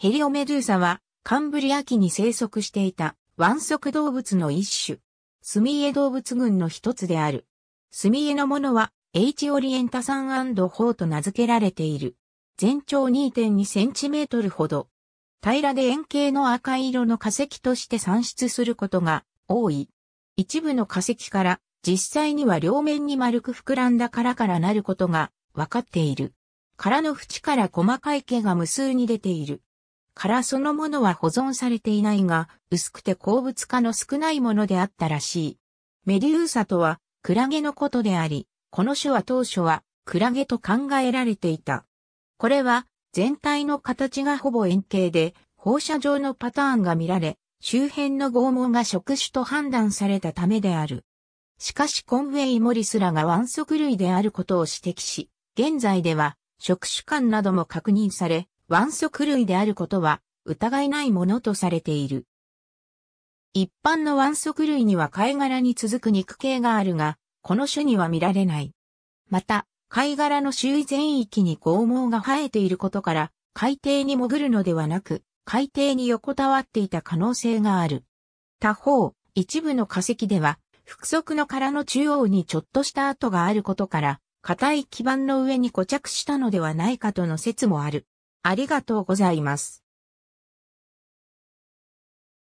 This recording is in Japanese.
ヘリオメドゥーサは、カンブリア紀に生息していた、腕足動物の一種。スミエ動物群の一つである。スミエのものは、H オリエンタサホーと名付けられている。全長2.2センチメートルほど。平らで円形の赤色の化石として産出することが多い。一部の化石から実際には両面に丸く膨らんだ殻からなることが分かっている。殻の縁から細かい毛が無数に出ている。からそのものは保存されていないが、薄くて鉱物化の少ないものであったらしい。メデューサとは、クラゲのことであり、この種は当初は、クラゲと考えられていた。これは、全体の形がほぼ円形で、放射状のパターンが見られ、周辺の拷問が触手と判断されたためである。しかしコンウェイ・モリスらが腕足類であることを指摘し、現在では、触手感なども確認され、腕足類であることは疑いないものとされている。一般の腕足類には貝殻に続く肉系があるが、この種には見られない。また、貝殻の周囲全域に剛毛が生えていることから、海底に潜るのではなく、海底に横たわっていた可能性がある。他方、一部の化石では、腹側の殻の中央にちょっとした跡があることから、硬い基板の上に固着したのではないかとの説もある。ありがとうございます。